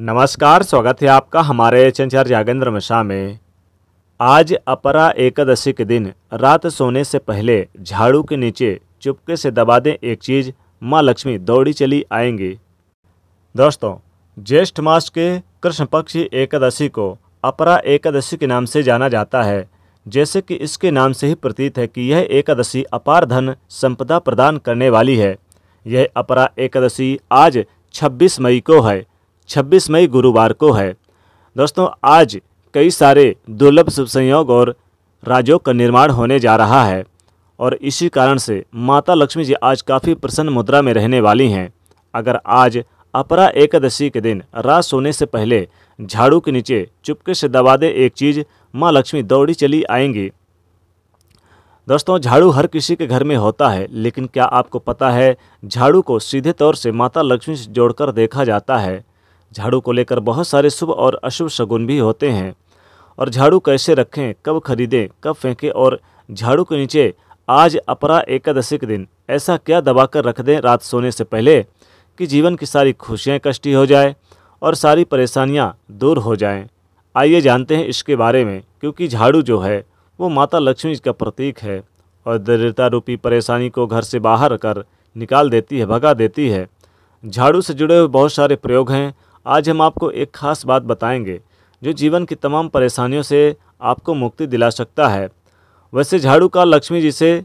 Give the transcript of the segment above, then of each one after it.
नमस्कार स्वागत है आपका हमारे चंचार जागेंद्र मिश्रा में आज अपरा एकादशी के दिन रात सोने से पहले झाड़ू के नीचे चुपके से दबा दें एक चीज़ माँ लक्ष्मी दौड़ी चली आएंगी दोस्तों ज्येष्ठ मास के कृष्ण पक्ष एकादशी को अपरा एकादशी के नाम से जाना जाता है जैसे कि इसके नाम से ही प्रतीत है कि यह एकादशी अपार धन संपदा प्रदान करने वाली है यह अपरा एकादशी आज 26 मई को है 26 मई गुरुवार को है दोस्तों आज कई सारे दुर्लभ शुभ संयोग और राजयोग का निर्माण होने जा रहा है और इसी कारण से माता लक्ष्मी जी आज काफ़ी प्रसन्न मुद्रा में रहने वाली हैं अगर आज अपरा एकादशी के दिन रात सोने से पहले झाड़ू के नीचे चुपके से दबा दे एक चीज़ माँ लक्ष्मी दौड़ी चली आएंगी दोस्तों झाड़ू हर किसी के घर में होता है लेकिन क्या आपको पता है झाड़ू को सीधे तौर से माता लक्ष्मी से जोड़कर देखा जाता है झाड़ू को लेकर बहुत सारे शुभ और अशुभ शगुन भी होते हैं और झाड़ू कैसे रखें कब खरीदें कब फेंकें और झाड़ू के नीचे आज अपरा एकादशी के दिन ऐसा क्या दबा कर रख दें रात सोने से पहले कि जीवन की सारी खुशियाँ कष्टी हो जाए और सारी परेशानियाँ दूर हो जाएँ आइए जानते हैं इसके बारे में क्योंकि झाड़ू जो है वो माता लक्ष्मी का प्रतीक है और दरिद्रता रूपी परेशानी को घर से बाहर कर निकाल देती है भगा देती है झाड़ू से जुड़े हुए बहुत सारे प्रयोग हैं आज हम आपको एक खास बात बताएंगे जो जीवन की तमाम परेशानियों से आपको मुक्ति दिला सकता है वैसे झाड़ू का लक्ष्मी जी से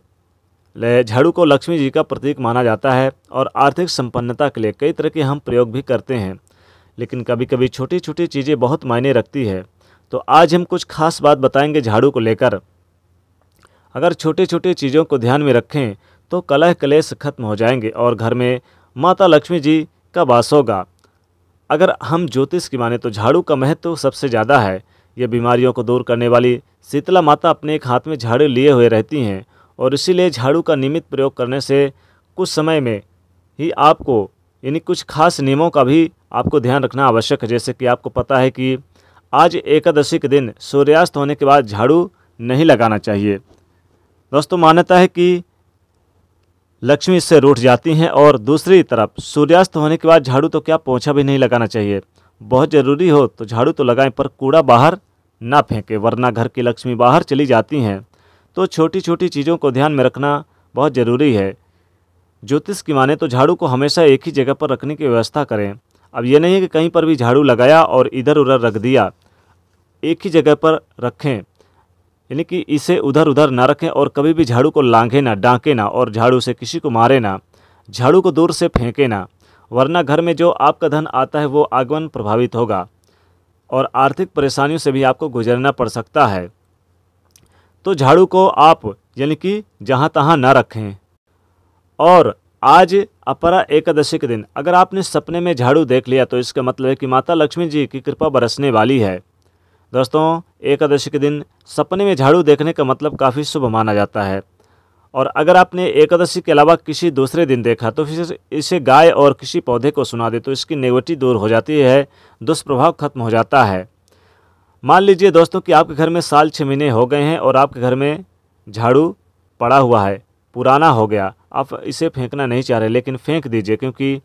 झाड़ू को लक्ष्मी जी का प्रतीक माना जाता है और आर्थिक संपन्नता के लिए कई तरह के हम प्रयोग भी करते हैं लेकिन कभी कभी छोटी छोटी चीज़ें बहुत मायने रखती है तो आज हम कुछ खास बात बताएंगे झाड़ू को लेकर अगर छोटी छोटी चीज़ों को ध्यान में रखें तो कलह कलेश खत्म हो जाएंगे और घर में माता लक्ष्मी जी का वास होगा अगर हम ज्योतिष की माने तो झाड़ू का महत्व तो सबसे ज़्यादा है यह बीमारियों को दूर करने वाली शीतला माता अपने एक हाथ में झाड़ू लिए हुए रहती हैं और इसीलिए झाड़ू का नियमित प्रयोग करने से कुछ समय में ही आपको यानी कुछ खास नियमों का भी आपको ध्यान रखना आवश्यक है जैसे कि आपको पता है कि आज एकादशी के दिन सूर्यास्त होने के बाद झाड़ू नहीं लगाना चाहिए दोस्तों मान्यता है कि लक्ष्मी इससे रूठ जाती हैं और दूसरी तरफ सूर्यास्त होने के बाद झाड़ू तो क्या पोछा भी नहीं लगाना चाहिए बहुत ज़रूरी हो तो झाड़ू तो लगाएं पर कूड़ा बाहर ना फेंकें वरना घर की लक्ष्मी बाहर चली जाती हैं तो छोटी छोटी चीज़ों को ध्यान में रखना बहुत ज़रूरी है ज्योतिष की माने तो झाड़ू को हमेशा एक ही जगह पर रखने की व्यवस्था करें अब यह नहीं है कि कहीं पर भी झाड़ू लगाया और इधर उधर रख दिया एक ही जगह पर रखें यानी कि इसे उधर उधर ना रखें और कभी भी झाड़ू को लांघे ना डांके ना और झाड़ू से किसी को मारे ना झाड़ू को दूर से फेंके ना वरना घर में जो आपका धन आता है वो आगमन प्रभावित होगा और आर्थिक परेशानियों से भी आपको गुजरना पड़ सकता है तो झाड़ू को आप यानी कि जहाँ तहाँ ना रखें और आज अपरा एकादशी के दिन अगर आपने सपने में झाड़ू देख लिया तो इसका मतलब है कि माता लक्ष्मी जी की कृपा बरसने वाली है दोस्तों एकादशी के दिन सपने में झाड़ू देखने का मतलब काफ़ी शुभ माना जाता है और अगर आपने एकादशी के अलावा किसी दूसरे दिन देखा तो फिर इसे गाय और किसी पौधे को सुना दे तो इसकी नेगेटिव दूर हो जाती है दुष्प्रभाव खत्म हो जाता है मान लीजिए दोस्तों कि आपके घर में साल छः महीने हो गए हैं और आपके घर में झाड़ू पड़ा हुआ है पुराना हो गया आप इसे फेंकना नहीं चाह रहे लेकिन फेंक दीजिए क्योंकि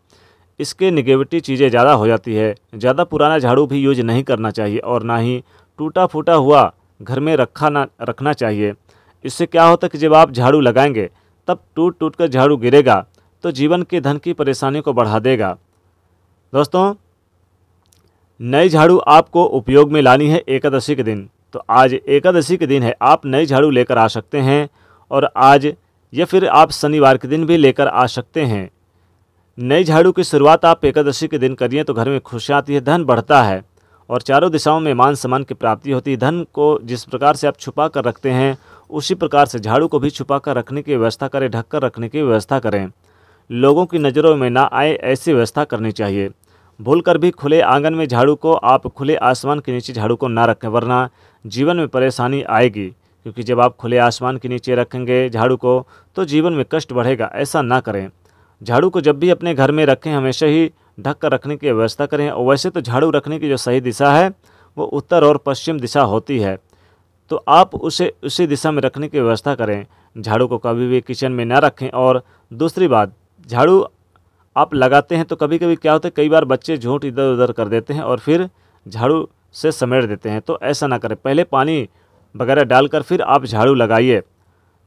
इसके निगेटिव चीज़ें ज़्यादा हो जाती है ज़्यादा पुराना झाड़ू भी यूज नहीं करना चाहिए और ना ही टूटा फूटा हुआ घर में रखा ना रखना चाहिए इससे क्या होता है कि जब आप झाड़ू लगाएंगे तब टूट टूट कर झाड़ू गिरेगा तो जीवन के धन की परेशानी को बढ़ा देगा दोस्तों नई झाड़ू आपको उपयोग में लानी है एकादशी के दिन तो आज एकादशी के दिन है आप नई झाड़ू लेकर आ सकते हैं और आज या फिर आप शनिवार के दिन भी लेकर आ सकते हैं नई झाड़ू की शुरुआत आप एकादशी के दिन करिए तो घर में खुशियाँ आती है धन बढ़ता है और चारों दिशाओं में मान सम्मान की प्राप्ति होती है धन को जिस प्रकार से आप छुपा कर रखते हैं उसी प्रकार से झाड़ू को भी छुपा कर रखने की व्यवस्था करें ढक कर रखने की व्यवस्था करें लोगों की नज़रों में ना आए ऐसी व्यवस्था करनी चाहिए भूल कर भी खुले आंगन में झाड़ू को आप खुले आसमान के नीचे झाड़ू को ना रखें वरना जीवन में परेशानी आएगी क्योंकि जब आप खुले आसमान के नीचे रखेंगे झाड़ू को तो जीवन में कष्ट बढ़ेगा ऐसा ना करें झाड़ू को जब भी अपने घर में रखें हमेशा ही ढक कर रखने की व्यवस्था करें और वैसे तो झाड़ू रखने की जो सही दिशा है वो उत्तर और पश्चिम दिशा होती है तो आप उसे उसी दिशा में रखने की व्यवस्था करें झाड़ू को कभी भी किचन में ना रखें और दूसरी बात झाड़ू आप लगाते हैं तो कभी कभी क्या होता है कई बार बच्चे झूठ इधर उधर कर देते हैं और फिर झाड़ू से समेट देते हैं तो ऐसा ना करें पहले पानी वगैरह डालकर फिर आप झाड़ू लगाइए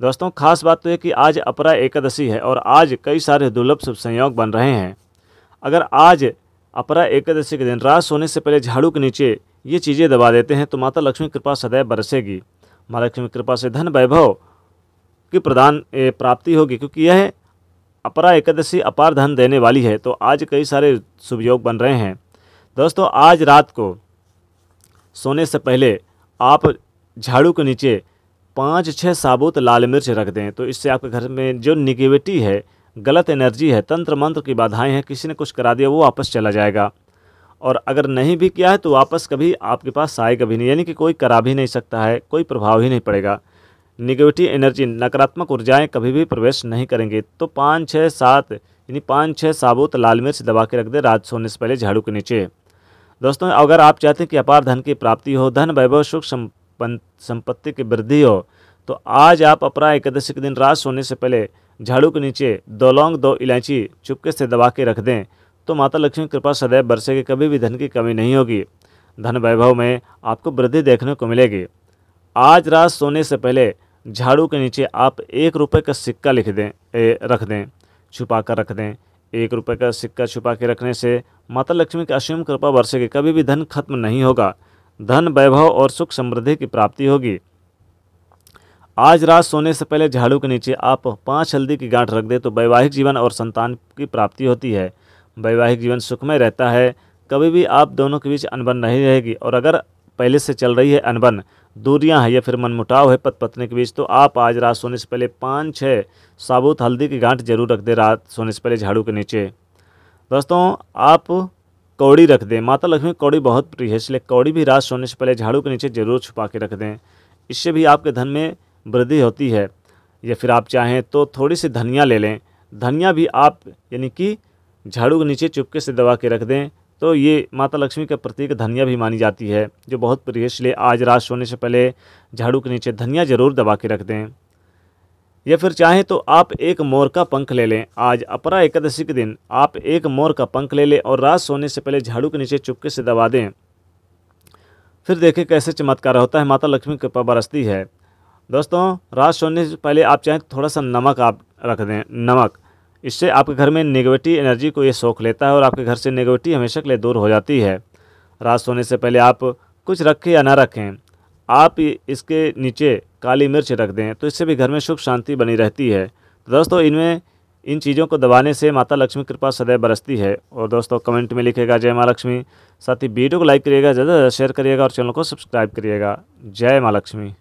दोस्तों खास बात तो है कि आज अपरा एकादशी है और आज कई सारे दुर्लभ शुभ संयोग बन रहे हैं अगर आज अपरा एकादशी के दिन रात सोने से पहले झाड़ू के नीचे ये चीज़ें दबा देते हैं तो माता लक्ष्मी कृपा सदैव बरसेगी माँ लक्ष्मी कृपा से धन वैभव की प्रदान प्राप्ति होगी क्योंकि यह अपरा एकादशी अपार धन देने वाली है तो आज कई सारे शुभ योग बन रहे हैं दोस्तों आज रात को सोने से पहले आप झाड़ू के नीचे पाँच छः साबुत लाल मिर्च रख दें तो इससे आपके घर में जो निगेटिविटी है गलत एनर्जी है तंत्र मंत्र की बाधाएं हैं किसी ने कुछ करा दिया वो वापस चला जाएगा और अगर नहीं भी किया है तो वापस कभी आपके पास आएगा भी नहीं यानी कि कोई करा भी नहीं सकता है कोई प्रभाव ही नहीं पड़ेगा निगेटिव एनर्जी नकारात्मक ऊर्जाएँ कभी भी प्रवेश नहीं करेंगे तो पाँच छः सात यानी पाँच छः साबुत लाल मिर्च दबा के रख दें रात सोने से पहले झाड़ू के नीचे दोस्तों अगर आप चाहते हैं कि अपार धन की प्राप्ति हो धन वैभव सुख संपत्ति की वृद्धि हो तो आज आप अपरा एकादशी के दिन रात सोने से पहले झाड़ू के नीचे दो लौंग दो इलायची चुपके से दबा के रख दें तो माता लक्ष्मी कृपा सदैव बरसेगी कभी भी धन की कमी नहीं होगी धन वैभव में आपको वृद्धि देखने को मिलेगी आज रात सोने से पहले झाड़ू के नीचे आप एक रुपये का सिक्का लिख दें ए, रख दें छुपा कर रख दें एक रुपये का सिक्का छुपा के रखने से माता लक्ष्मी की असीम कृपा बरसेगी कभी भी धन खत्म नहीं होगा धन वैभव और सुख समृद्धि की प्राप्ति होगी आज रात सोने से पहले झाड़ू के नीचे आप पांच हल्दी की गांठ रख दें तो वैवाहिक जीवन और संतान की प्राप्ति होती है वैवाहिक जीवन सुखमय रहता है कभी भी आप दोनों के बीच अनबन नहीं रहेगी और अगर पहले से चल रही है अनबन दूरियां हैं या फिर मनमुटाव है पत पत्नी के बीच तो आप आज रात सोने से पहले पाँच छः साबुत हल्दी की गांठ जरूर रख दें रात सोने से पहले झाड़ू के नीचे दोस्तों आप कौड़ी रख दें माता लक्ष्मी कौड़ी बहुत प्रिय है इसलिए कौड़ी भी रात सोने से पहले झाड़ू के नीचे जरूर छुपा के रख दें इससे भी आपके धन में वृद्धि होती है या फिर आप चाहें तो थोड़ी सी धनिया ले लें धनिया भी आप यानी कि झाड़ू के नीचे चुपके से दबा के रख दें तो ये माता लक्ष्मी के प्रतीक धनिया भी मानी जाती है जो बहुत प्रिय है इसलिए आज रात सोने से पहले झाड़ू के नीचे धनिया जरूर दबा के रख दें या फिर चाहें तो आप एक मोर का पंख ले लें आज अपरा एकादशी के दिन आप एक मोर का पंख ले लें और रात सोने से पहले झाड़ू के नीचे चुपके से दबा दें फिर देखें कैसे चमत्कार होता है माता लक्ष्मी कृपा बरसती है दोस्तों रात सोने से पहले आप चाहें तो थोड़ा सा नमक आप रख दें नमक इससे आपके घर में नेगेटिव एनर्जी को ये सोख लेता है और आपके घर से नेगेटिव हमेशा के लिए दूर हो जाती है रात सोने से पहले आप कुछ रखें या ना रखें आप इसके नीचे काली मिर्च रख दें तो इससे भी घर में सुख शांति बनी रहती है तो दोस्तों इनमें इन चीज़ों को दबाने से माता लक्ष्मी कृपा सदैव बरसती है और दोस्तों कमेंट में लिखेगा जय माँ लक्ष्मी साथ ही वीडियो को लाइक करिएगा ज़्यादा ज़्यादा शेयर करिएगा और चैनल को सब्सक्राइब करिएगा जय माँ लक्ष्मी